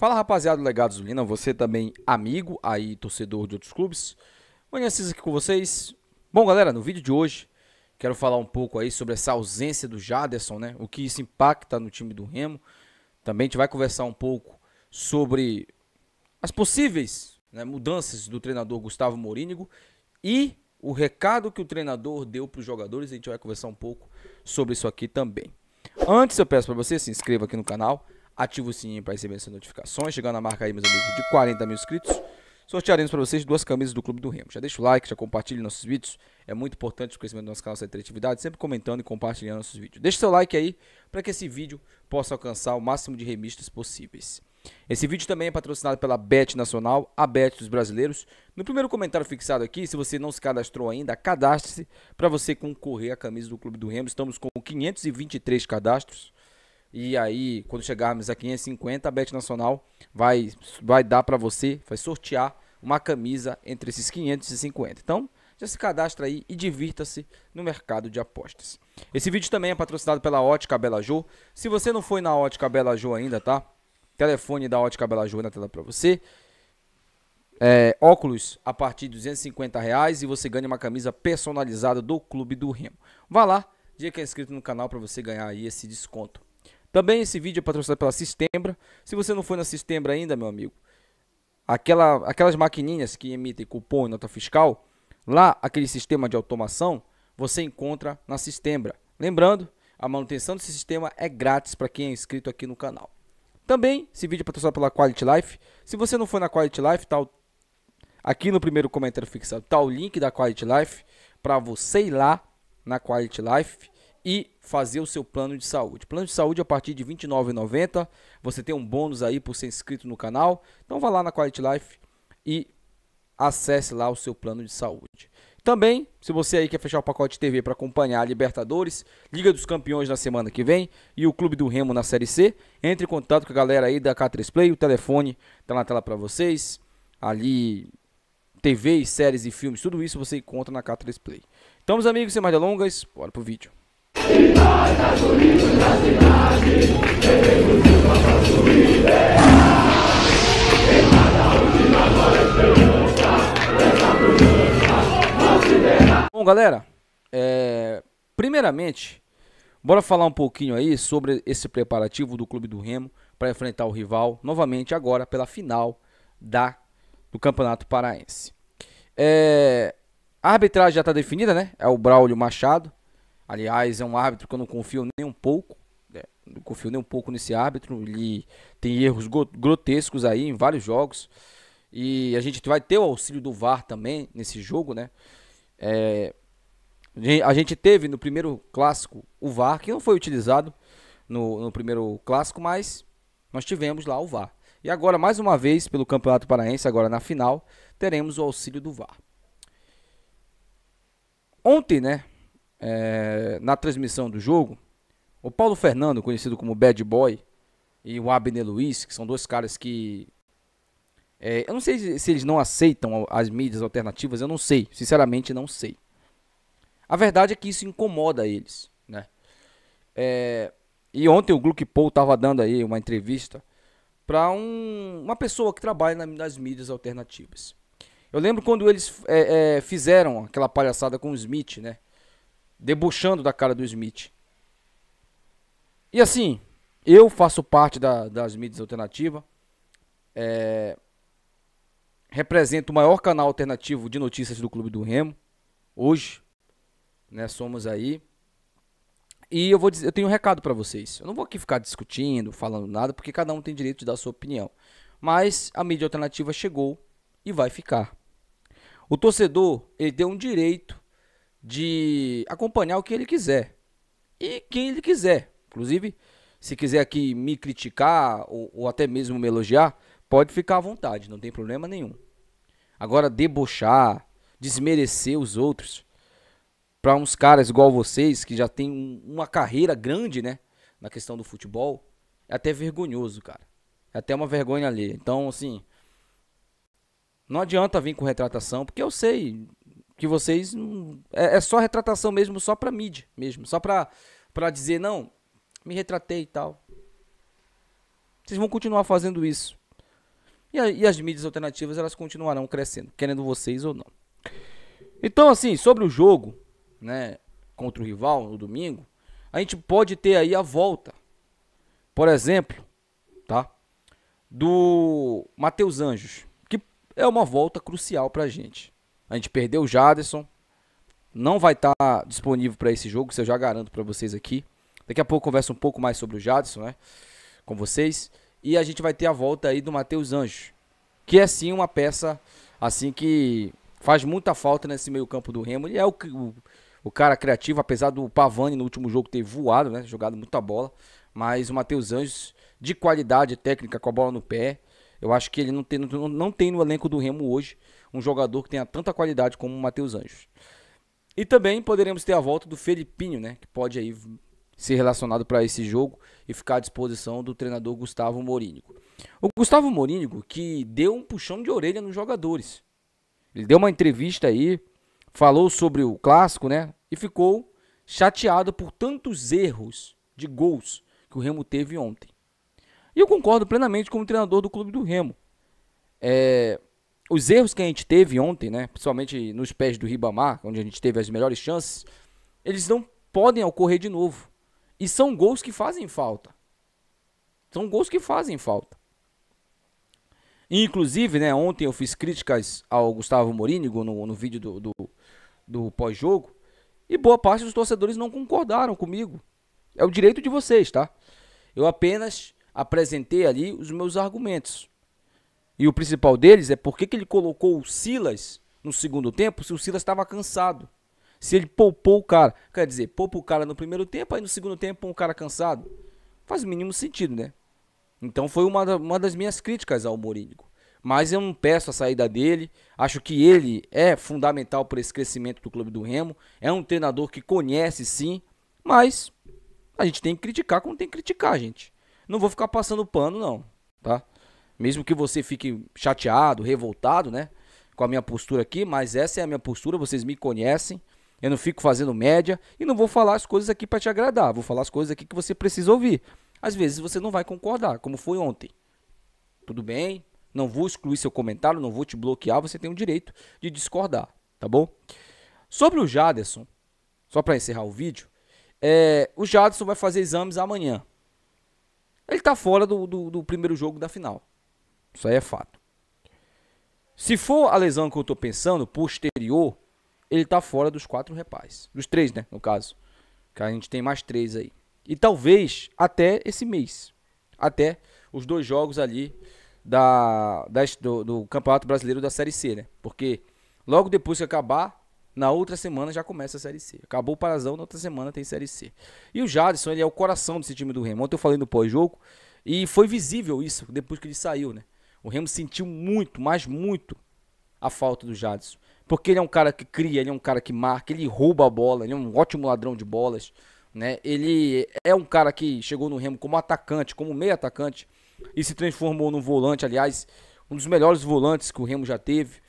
Fala rapaziada do Legados do Lina, você também amigo aí, torcedor de outros clubes. Manhãs aqui com vocês. Bom galera, no vídeo de hoje quero falar um pouco aí sobre essa ausência do Jaderson, né? O que isso impacta no time do Remo. Também a gente vai conversar um pouco sobre as possíveis né, mudanças do treinador Gustavo Morínigo e o recado que o treinador deu para os jogadores. A gente vai conversar um pouco sobre isso aqui também. Antes eu peço para você se inscreva aqui no canal Ativa o sininho para receber essas notificações. Chegando a marca aí, meus amigos, de 40 mil inscritos. Sortearemos para vocês duas camisas do Clube do Remo. Já deixa o like, já compartilhe nossos vídeos. É muito importante o crescimento do nosso canal, essa interatividade. Sempre comentando e compartilhando nossos vídeos. Deixa seu like aí para que esse vídeo possa alcançar o máximo de remistas possíveis. Esse vídeo também é patrocinado pela Bet Nacional, a Bet dos brasileiros. No primeiro comentário fixado aqui, se você não se cadastrou ainda, cadastre-se para você concorrer à camisa do Clube do Remo. Estamos com 523 cadastros. E aí, quando chegarmos a 550, a Bet Nacional vai, vai dar para você, vai sortear uma camisa entre esses 550. Então, já se cadastra aí e divirta-se no mercado de apostas. Esse vídeo também é patrocinado pela Ótica Bela Jô. Se você não foi na Ótica Bela Jô ainda, tá? Telefone da Ótica Bela Jô na tela para você. É, óculos a partir de 250 reais e você ganha uma camisa personalizada do Clube do Remo. Vá lá, dia que é inscrito no canal para você ganhar aí esse desconto. Também esse vídeo é patrocinado pela Sistembra. Se você não foi na Sistembra ainda, meu amigo, aquela, aquelas maquininhas que emitem cupom e nota fiscal, lá aquele sistema de automação, você encontra na Sistembra. Lembrando, a manutenção desse sistema é grátis para quem é inscrito aqui no canal. Também, esse vídeo é patrocinado pela Quality Life. Se você não foi na Quality Life, tá o... aqui no primeiro comentário fixado está o link da Quality Life para você ir lá na Quality Life e fazer o seu plano de saúde. Plano de saúde a partir de R$ 29,90. Você tem um bônus aí por ser inscrito no canal. Então vá lá na Quality Life e acesse lá o seu plano de saúde. Também, se você aí quer fechar o pacote TV para acompanhar a Libertadores, Liga dos Campeões na semana que vem e o Clube do Remo na Série C, entre em contato com a galera aí da K3 Play, o telefone está na tela para vocês. Ali TV, séries e filmes, tudo isso você encontra na K3 Play. Então, meus amigos, sem mais delongas, bora pro vídeo. Bom, galera, é... primeiramente, bora falar um pouquinho aí sobre esse preparativo do Clube do Remo para enfrentar o rival novamente agora pela final da do Campeonato Paraense. É... A arbitragem já está definida, né? É o Braulio Machado. Aliás, é um árbitro que eu não confio nem um pouco. Né? Não confio nem um pouco nesse árbitro. Ele tem erros grotescos aí em vários jogos. E a gente vai ter o auxílio do VAR também nesse jogo, né? É, a gente teve no primeiro clássico o VAR, que não foi utilizado no, no, primeiro clássico, mas nós tivemos lá o VAR. E agora, mais uma vez, pelo Campeonato Paraense, agora na final, teremos o auxílio do VAR. Ontem, né? é, na transmissão do jogo, o Paulo Fernando, conhecido como Bad Boy, e o Abner Luiz, que são dois caras que. É, eu não sei se eles não aceitam as mídias alternativas, eu não sei. Sinceramente, não sei. A verdade é que isso incomoda eles, né? É, e ontem o Gluck Paul estava dando aí uma entrevista para um, uma pessoa que trabalha nas mídias alternativas. Eu lembro quando eles é, é, fizeram aquela palhaçada com o Smith, né? Debuchando da cara do Smith. E assim, eu faço parte da, das mídias alternativas. É, represento o maior canal alternativo de notícias do Clube do Remo. Hoje, né, somos aí. E eu vou dizer, eu tenho um recado para vocês. Eu não vou aqui ficar discutindo, falando nada, porque cada um tem direito de dar a sua opinião. Mas a mídia alternativa chegou e vai ficar. O torcedor, ele deu um direito de acompanhar o que ele quiser e quem ele quiser. Inclusive, se quiser aqui me criticar ou, ou, até mesmo me elogiar, pode ficar à vontade, não tem problema nenhum. Agora, debochar, desmerecer os outros, para uns caras igual vocês, que já tem um, uma carreira grande, né, na questão do futebol, é até vergonhoso, cara. É até uma vergonha ali. Então, assim, não adianta vir com retratação, porque eu sei, que vocês é, é só retratação mesmo, só para mídia mesmo, só para para dizer não, me retratei e tal. Vocês vão continuar fazendo isso. E, a, e, as mídias alternativas elas continuarão crescendo, querendo vocês ou não. Então assim, sobre o jogo, né, contra o rival no domingo, a gente pode ter aí a volta. Por exemplo, tá? Do Matheus Anjos, que é uma volta crucial pra gente. A gente perdeu o Jaderson. Não vai estar tá disponível para esse jogo, isso eu já garanto para vocês aqui. Daqui a pouco eu converso um pouco mais sobre o Jadson né? Com vocês. E a gente vai ter a volta aí do Matheus Anjos. Que é sim uma peça, assim, que faz muita falta nesse meio campo do Remo. Ele é o, o, o cara criativo, apesar do Pavani no último jogo ter voado, né? Jogado muita bola. Mas o Matheus Anjos, de qualidade técnica, com a bola no pé. Eu acho que ele não tem, não, não tem no elenco do Remo hoje um jogador que tenha tanta qualidade como o Matheus Anjos. E também poderemos ter a volta do Felipinho, né? Que pode aí ser relacionado para esse jogo e ficar à disposição do treinador Gustavo Morínigo. O Gustavo Morínigo que deu um puxão de orelha nos jogadores. Ele deu uma entrevista aí, falou sobre o clássico, né? E ficou chateado por tantos erros de gols que o Remo teve ontem. E eu concordo plenamente com o treinador do clube do Remo. É, os erros que a gente teve ontem, né, principalmente nos pés do Ribamar, onde a gente teve as melhores chances, eles não podem ocorrer de novo. E são gols que fazem falta. São gols que fazem falta. Inclusive, né, ontem eu fiz críticas ao Gustavo Morínigo no, no vídeo do, do, do pós-jogo. E boa parte dos torcedores não concordaram comigo. É o direito de vocês, tá? Eu apenas apresentei ali os meus argumentos. E o principal deles é por que ele colocou o Silas no segundo tempo se o Silas estava cansado. Se ele poupou o cara. Quer dizer, poupa o cara no primeiro tempo, aí no segundo tempo um cara cansado. Faz o mínimo sentido, né? Então foi uma, uma das minhas críticas ao Morínico. Mas eu não peço a saída dele. Acho que ele é fundamental para esse crescimento do clube do Remo. É um treinador que conhece sim, mas a gente tem que criticar como tem que criticar, gente. Não vou ficar passando pano, não, tá? Mesmo que você fique chateado, revoltado, né? Com a minha postura aqui, mas essa é a minha postura, vocês me conhecem. Eu não fico fazendo média e não vou falar as coisas aqui para te agradar. Vou falar as coisas aqui que você precisa ouvir. Às vezes você não vai concordar, como foi ontem. Tudo bem? Não vou excluir seu comentário, não vou te bloquear. Você tem o direito de discordar, tá bom? Sobre o Jaderson, só para encerrar o vídeo, é, o Jaderson vai fazer exames amanhã. Ele está fora do, do, do primeiro jogo da final. Isso aí é fato. Se for a lesão que eu estou pensando, posterior, ele está fora dos quatro repais. Dos três, né? No caso. Que a gente tem mais três aí. E talvez até esse mês. Até os dois jogos ali da, da do, do, Campeonato Brasileiro da Série C, né? Porque logo depois que acabar, na outra semana já começa a Série C. Acabou o Parazão, na outra semana tem Série C. E o Jadson, ele é o coração desse time do Remo. Ontem eu falei no pós-jogo e foi visível isso depois que ele saiu, né? O Remo sentiu muito, mas muito, a falta do Jadson. Porque ele é um cara que cria, ele é um cara que marca, ele rouba a bola, ele é um ótimo ladrão de bolas. Né? Ele é um cara que chegou no Remo como atacante, como meio atacante, e se transformou num volante, aliás, um dos melhores volantes que o Remo já teve.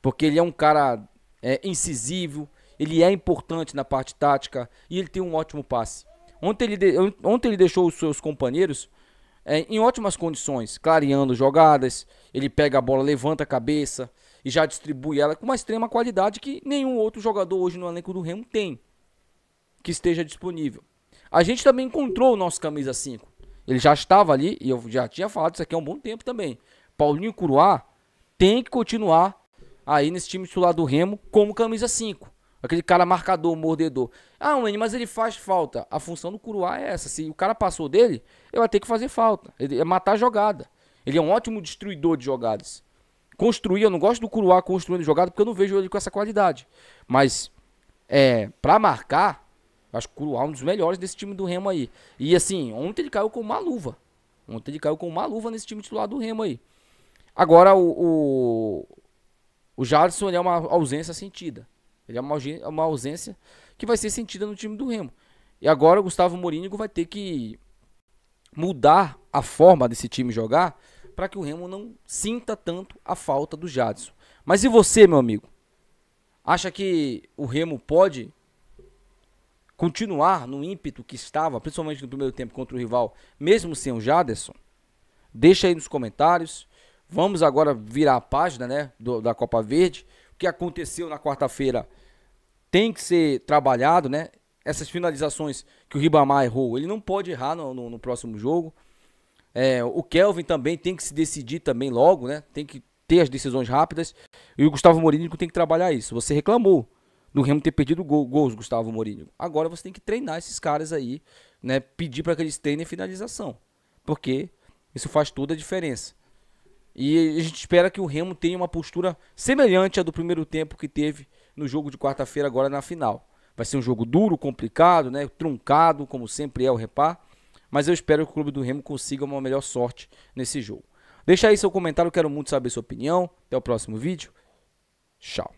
Porque ele é um cara é, incisivo, ele é importante na parte tática e ele tem um ótimo passe. Ontem ele, de... Ontem ele deixou os seus companheiros é, em ótimas condições, clareando jogadas, ele pega a bola, levanta a cabeça e já distribui ela com uma extrema qualidade que nenhum outro jogador hoje no elenco do Remo tem que esteja disponível. A gente também encontrou o nosso camisa 5. Ele já estava ali e eu já tinha falado isso aqui há é um bom tempo também. Paulinho Curuá tem que continuar aí nesse time titular do Remo como camisa 5. Aquele cara marcador, mordedor. Ah, Wayne, mas ele faz falta. A função do Curuá é essa. Se o cara passou dele, ele vai ter que fazer falta. Ele é matar a jogada. Ele é um ótimo destruidor de jogadas. Construir, eu não gosto do Curuá construindo jogada porque eu não vejo ele com essa qualidade. Mas, é, pra marcar, acho que o Curuá é um dos melhores desse time do Remo aí. E assim, ontem ele caiu com uma luva. Ontem ele caiu com uma luva nesse time titular do Remo aí. Agora o, o, o é uma ausência sentida. Ele é uma, é uma ausência que vai ser sentida no time do Remo. E agora o Gustavo Mourinho vai ter que mudar a forma desse time jogar para que o Remo não sinta tanto a falta do Jadson. Mas e você, meu amigo? Acha que o Remo pode continuar no ímpeto que estava, principalmente no primeiro tempo contra o rival, mesmo sem o Jaderson? Deixa aí nos comentários. Vamos agora virar a página né, do, da Copa Verde. O que aconteceu na quarta-feira tem que ser trabalhado, né? Essas finalizações que o Ribamar errou, ele não pode errar no, no, no próximo jogo. É, o Kelvin também tem que se decidir também logo, né? Tem que ter as decisões rápidas. E o Gustavo Morínigo tem que trabalhar isso. Você reclamou do Remo ter perdido gol, gols, Gustavo Morini. Agora você tem que treinar esses caras aí, né? Pedir para que eles treinem a finalização. Porque isso faz toda a diferença. E a gente espera que o Remo tenha uma postura semelhante à do primeiro tempo que teve no jogo de quarta-feira, agora na final. Vai ser um jogo duro, complicado, né? truncado, como sempre é o repá. Mas eu espero que o Clube do Remo consiga uma melhor sorte nesse jogo. Deixa aí seu comentário, quero muito saber sua opinião. Até o próximo vídeo. Tchau.